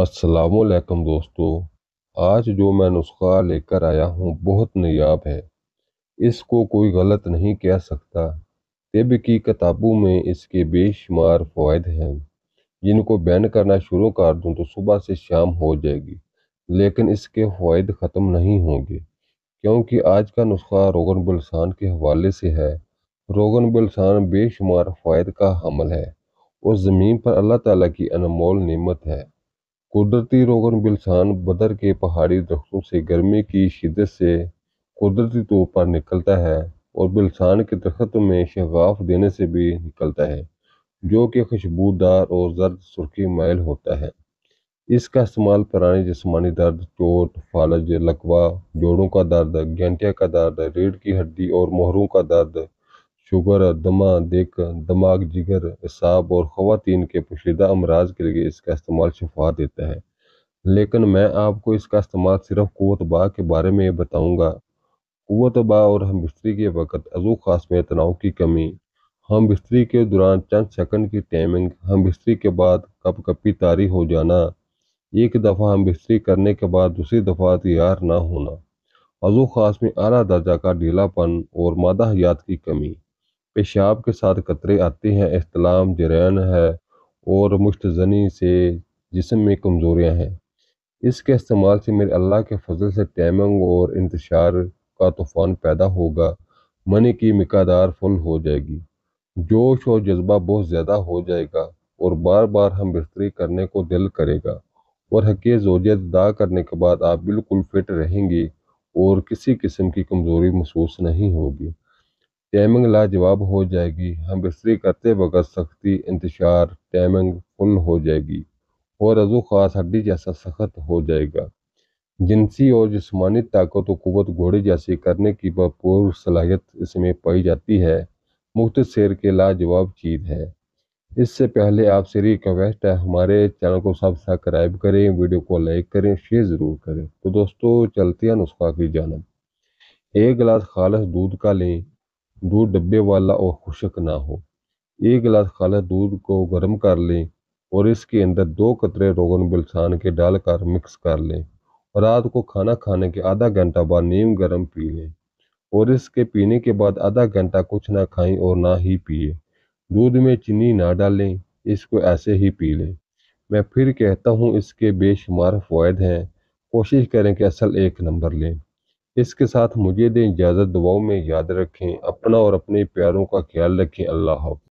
असलकम दोस्तों आज जो मैं नुस्खा लेकर आया हूँ बहुत नयाब है इसको कोई गलत नहीं कह सकता तिब की किताबों में इसके बेशुमार फायद हैं जिनको बैन करना शुरू कर दूँ तो सुबह से शाम हो जाएगी लेकिन इसके फ़ायद ख़त्म नहीं होंगे क्योंकि आज का नुस्खा रोगन बलसान के हवाले से है रोगन बलसान बेशुमार फायद का हमल है और ज़मीन पर अल्लाह ताली की अनमोल नमत है कुदरती रोगन बिलसान बदर के पहाड़ी दरख्तों से गर्मी की शिदत से कुदरती तौर पर निकलता है और बिलसान के दरख्त में शगाफ देने से भी निकलता है जो कि खुशबूदार और जर्द सुर्खी मैल होता है इसका इस्तेमाल पुराने जिसमानी दर्द चोट फालज लकवा जोड़ों का दर्द घंटिया का दर्द रीढ़ की हड्डी और मोहरों का दर्द शुगर दमा दिक दमाग जिगर हिसाब और ख़वान के पोशीदा अमराज के लिए इसका इस्तेमाल शफा देता है लेकिन मैं आपको इसका इस्तेमाल सिर्फ कुतबा बा के बारे में बताऊँगा कुत बा और हम बिस्तरी के वक़्त अजू खास में तनाव की कमी हम बिस्तरी के दौरान चंद सेकंड की टाइमिंग हम बिस्तरी के बाद कप कपी तारी हो जाना एक दफ़ा हम बिस्तरी करने के बाद दूसरी दफ़ा तैयार ना होना अजू खास में आला दर्जा का ढीलापन और मादा हयात की कमी पेशाब के साथ कतरे आते हैं अहतलाम जरैन है और मुश्त जनी से जिसम में कमज़ोरियाँ हैं इसके इस्तेमाल से मेरे अल्लाह के फजल से टैमंग और इंतशार का तूफ़ान पैदा होगा मनी की मकदार फुल हो जाएगी जोश और जज्बा बहुत ज़्यादा हो जाएगा और बार बार हम बेहतरी करने को दिल करेगा और हकी जोजियत अदा करने के बाद आप बिल्कुल फिट रहेंगे और किसी किस्म की कमज़ोरी महसूस नहीं होगी टैमिंग लाजवाब हो जाएगी हम बिस्तरी करते वक्त सख्ती इंतशार टैमिंग फुल हो जाएगी और अजू खास हड्डी जैसा सख्त हो जाएगा जिनसी और जिसमानी ताकत और घोड़े जैसी करने की भरपूर सलाहियत इसमें पाई जाती है मुख्त शेर के लाजवाब चीज़ है इससे पहले आप से रिक्वेस्ट है हमारे चैनल को सब्सक्राइब करें वीडियो को लाइक करें शेयर ज़रूर करें तो दोस्तों चलते हैं नुस्खा की जानब एक गिलास खालस दूध का लें दूध डब्बे वाला और खुशक ना हो एक गिलास खाला दूध को गर्म कर लें और इसके अंदर दो कतरे रोगन बिलसान के डालकर मिक्स कर लें और रात को खाना खाने के आधा घंटा बाद नीम गर्म पी लें और इसके पीने के बाद आधा घंटा कुछ ना खाएं और ना ही पिए दूध में चीनी ना डालें इसको ऐसे ही पी लें मैं फिर कहता हूँ इसके बेशुमार फ़ायदे हैं कोशिश करें कि असल एक नंबर लें इसके साथ मुझे दें इजाज़त दुआओं में याद रखें अपना और अपने प्यारों का ख्याल रखें अल्लाह हाफ